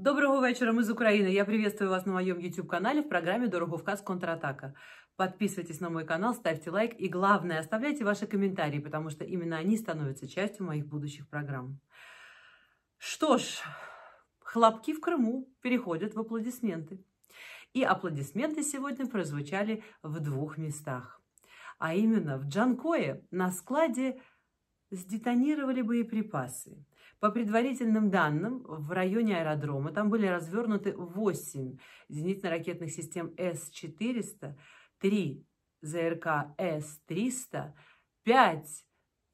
Доброго вечера, мы из Украины. Я приветствую вас на моем YouTube-канале в программе «Дороговказ. Контратака». Подписывайтесь на мой канал, ставьте лайк и, главное, оставляйте ваши комментарии, потому что именно они становятся частью моих будущих программ. Что ж, хлопки в Крыму переходят в аплодисменты. И аплодисменты сегодня прозвучали в двух местах. А именно в Джанкое на складе сдетонировали боеприпасы. По предварительным данным, в районе аэродрома там были развернуты 8 зенитно-ракетных систем С-400, 3 ЗРК С-300, 5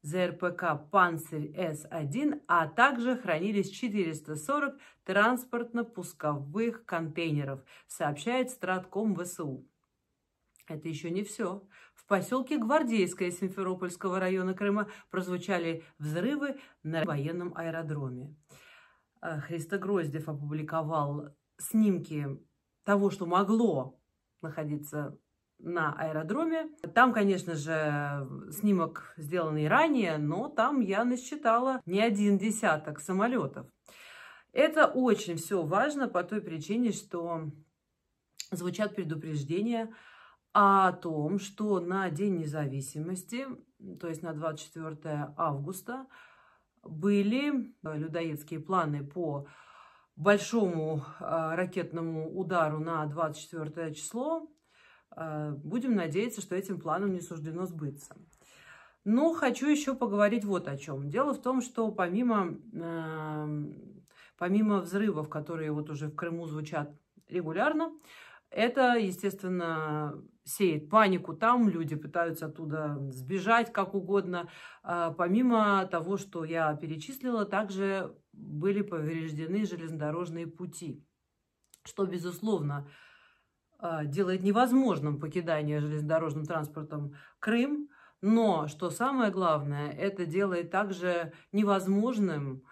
ЗРПК «Панцирь С-1», а также хранились 440 транспортно-пусковых контейнеров, сообщает Стратком ВСУ. Это еще не все. В поселке Гвардейское Симферопольского района Крыма прозвучали взрывы на военном аэродроме. Э, Христо Гроздев опубликовал снимки того, что могло находиться на аэродроме. Там, конечно же, снимок сделанный ранее, но там я насчитала не один десяток самолетов. Это очень все важно по той причине, что звучат предупреждения а о том, что на День независимости, то есть на 24 августа, были э, людоедские планы по большому э, ракетному удару на 24 число. Э, будем надеяться, что этим планам не суждено сбыться. Но хочу еще поговорить вот о чем. Дело в том, что помимо, эм, помимо взрывов, которые вот уже в Крыму звучат регулярно, это, естественно, сеет панику там, люди пытаются оттуда сбежать как угодно. А, помимо того, что я перечислила, также были повреждены железнодорожные пути, что, безусловно, а, делает невозможным покидание железнодорожным транспортом Крым, но, что самое главное, это делает также невозможным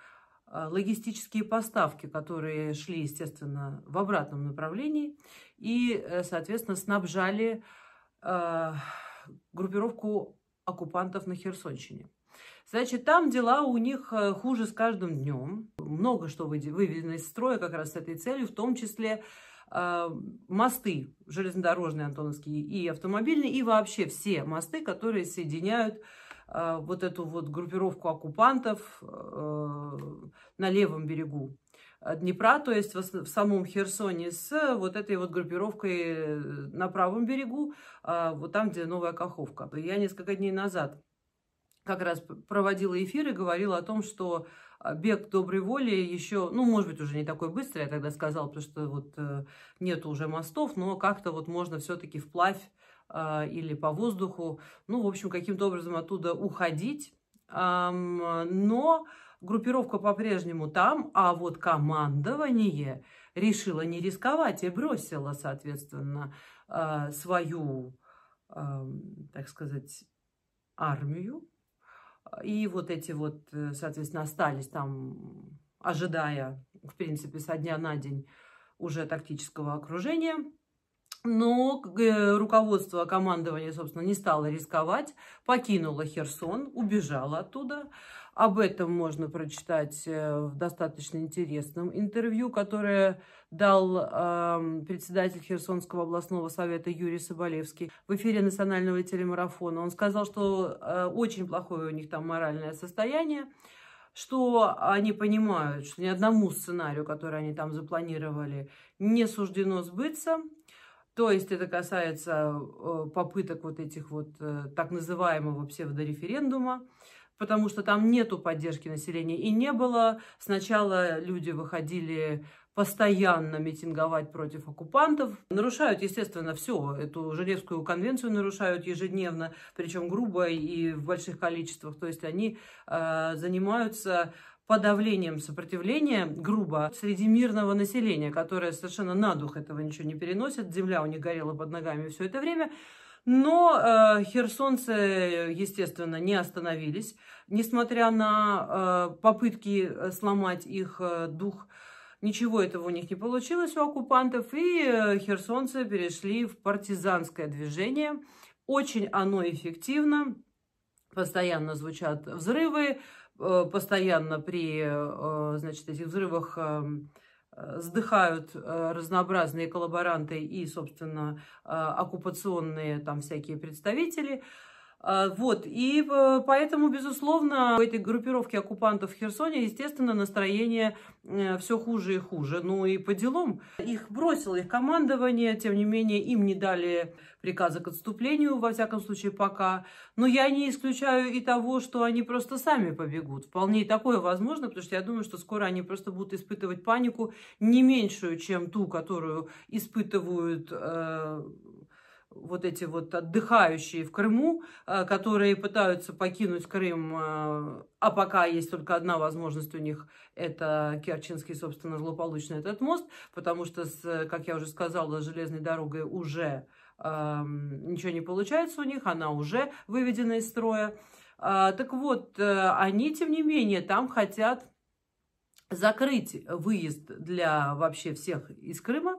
а, логистические поставки, которые шли, естественно, в обратном направлении и, э, соответственно, снабжали э, группировку оккупантов на Херсонщине. Значит, там дела у них э, хуже с каждым днем. Много что выведено из строя как раз с этой целью, в том числе э, мосты железнодорожные, антоновские и автомобильные, и вообще все мосты, которые соединяют э, вот эту вот группировку оккупантов э, на левом берегу Э, Днепра, то есть в самом Херсоне, с э, вот этой вот группировкой э, на правом берегу, а вот там, где Новая Каховка. Я несколько дней назад как раз проводила эфир и говорила о том, что а, бег доброй воли еще, ну, может быть, уже не такой быстрый, я тогда сказала, потому что вот нет уже мостов, но как-то вот можно все-таки вплавь а, или по воздуху, ну, в общем, каким-то образом оттуда уходить. Но Группировка по-прежнему там, а вот командование решило не рисковать и бросило, соответственно, э, свою, э, так сказать, армию. И вот эти вот, э, соответственно, остались там, ожидая, в принципе, со дня на день уже тактического окружения – но э, руководство, командование, собственно, не стало рисковать, покинуло Херсон, убежало оттуда. Об этом можно прочитать э, в достаточно интересном интервью, которое дал э, председатель Херсонского областного совета Юрий Соболевский в эфире национального телемарафона. Он сказал, что э, очень плохое у них там моральное состояние, что они понимают, что ни одному сценарию, который они там запланировали, не суждено сбыться – то есть это касается э, попыток вот этих вот э, так называемого псевдореферендума, потому что там нету поддержки населения и не было. Сначала люди выходили постоянно митинговать против оккупантов. Нарушают, естественно, все. Эту Женевскую конвенцию нарушают ежедневно, причем грубо и в больших количествах. То есть они э, занимаются подавлением сопротивления, грубо, среди мирного населения, которое совершенно на дух этого ничего не переносит. Земля у них горела под ногами все это время. Но э, херсонцы, естественно, не остановились, несмотря на э, попытки э, сломать их э, дух. Ничего этого у них не получилось у оккупантов, и э, херсонцы перешли в партизанское движение. Очень оно эффективно, постоянно звучат взрывы, Э, постоянно при э, значит, этих взрывах эм, э, сдыхают разнообразные коллаборанты и, собственно, оккупационные там всякие представители – а, вот, и э, поэтому, безусловно, в этой группировке оккупантов в Херсоне, естественно, настроение э, все хуже и хуже. Ну и по делам. Их бросило их командование, тем не менее, им не дали приказа к отступлению, во всяком случае, пока. Но я не исключаю и того, что они просто сами побегут. Вполне такое возможно, потому что я думаю, что скоро они просто будут испытывать панику не меньшую, чем ту, которую испытывают э, вот эти вот отдыхающие в Крыму, э, которые пытаются покинуть Крым, э, а пока есть только одна возможность у них, это Керченский, собственно, злополучный этот мост, потому что, с, как я уже сказала, с железной дорогой уже э, ничего не получается у них, она уже выведена из строя. Э, так вот, э, они, тем не менее, там хотят закрыть выезд для вообще всех из Крыма,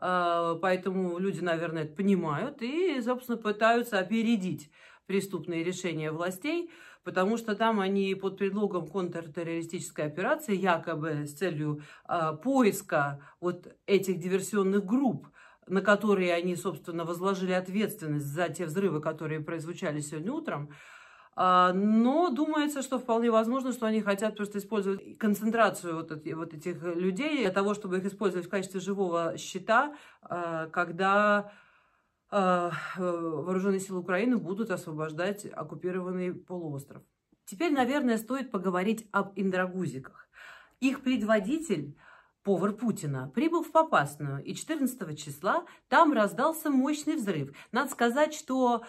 а, поэтому люди, наверное, это понимают и, собственно, пытаются опередить преступные решения властей, потому что там они под предлогом контртеррористической операции, якобы с целью а, поиска вот этих диверсионных групп, на которые они, собственно, возложили ответственность за те взрывы, которые произвучали сегодня утром, а, но думается, что вполне возможно, что они хотят просто использовать концентрацию вот, эти, вот этих людей для того, чтобы их использовать в качестве живого щита, а, когда а, э, вооруженные силы Украины будут освобождать оккупированный полуостров. Теперь, наверное, стоит поговорить об индрагузиках. Их предводитель повар Путина, прибыл в Попасную, и 14 числа там раздался мощный взрыв. Надо сказать, что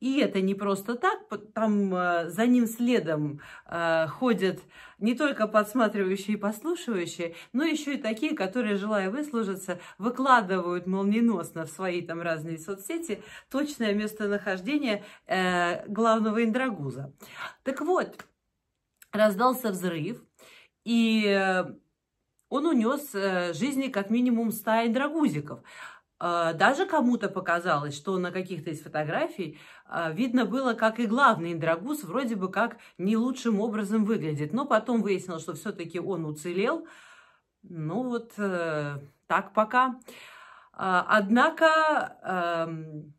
и это не просто так, там э, за ним следом э, ходят не только подсматривающие и послушивающие, но еще и такие, которые, желая выслужиться, выкладывают молниеносно в свои там разные соцсети точное местонахождение э, главного индрагуза. Так вот, раздался взрыв, и э, он унес э, жизни как минимум ста индрагузиков. А, даже кому-то показалось, что на каких-то из фотографий а, видно было, как и главный Индрагус вроде бы как не лучшим образом выглядит. Но потом выяснилось, что все-таки он уцелел. Ну вот э, так пока. А, однако эм,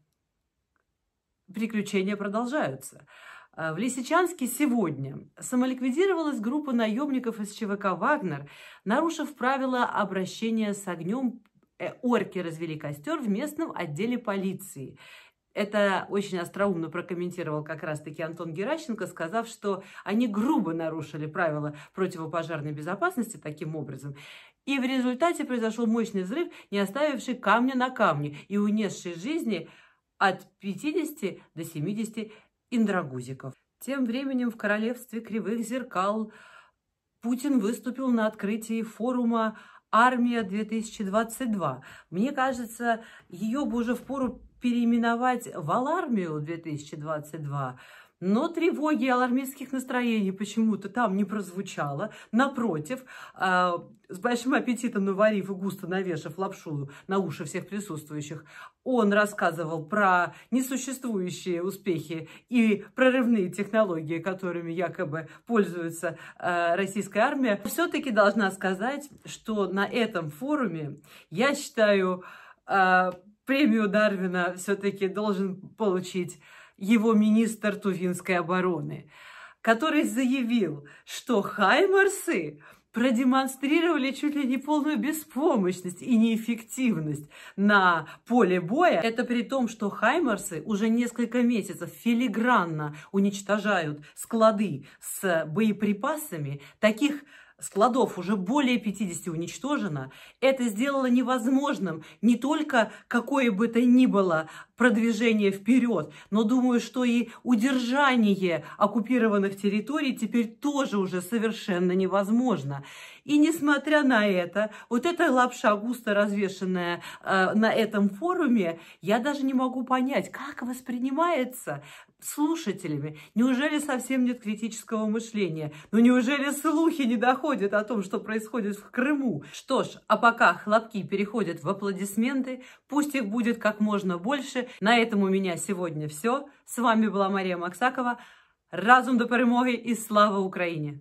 приключения продолжаются. В Лисичанске сегодня самоликвидировалась группа наемников из ЧВК «Вагнер», нарушив правила обращения с огнем Э, орки развели костер в местном отделе полиции. Это очень остроумно прокомментировал как раз-таки Антон Геращенко, сказав, что они грубо нарушили правила противопожарной безопасности таким образом. И в результате произошел мощный взрыв, не оставивший камня на камне и унесший жизни от 50 до 70 индрагузиков. Тем временем в королевстве кривых зеркал Путин выступил на открытии форума Армия 2022. Мне кажется, ее бы уже в пору переименовать в Алармию 2022. Но тревоги и алармистских настроений почему-то там не прозвучало. Напротив, э, с большим аппетитом наварив и густо навешав лапшу на уши всех присутствующих, он рассказывал про несуществующие успехи и прорывные технологии, которыми якобы пользуется э, российская армия. Все-таки должна сказать, что на этом форуме, я считаю, э, премию Дарвина все-таки должен получить его министр Тувинской обороны, который заявил, что «Хаймарсы» продемонстрировали чуть ли не полную беспомощность и неэффективность на поле боя. Это при том, что хаймарсы уже несколько месяцев филигранно уничтожают склады с боеприпасами таких складов уже более 50 уничтожено, это сделало невозможным не только какое бы то ни было продвижение вперед, но думаю, что и удержание оккупированных территорий теперь тоже уже совершенно невозможно. И несмотря на это, вот эта лапша, густо развешенная э, на этом форуме, я даже не могу понять, как воспринимается слушателями? Неужели совсем нет критического мышления? Ну неужели слухи не доходят о том, что происходит в Крыму? Что ж, а пока хлопки переходят в аплодисменты, пусть их будет как можно больше. На этом у меня сегодня все. С вами была Мария Максакова. разум до перемоги и слава Украине.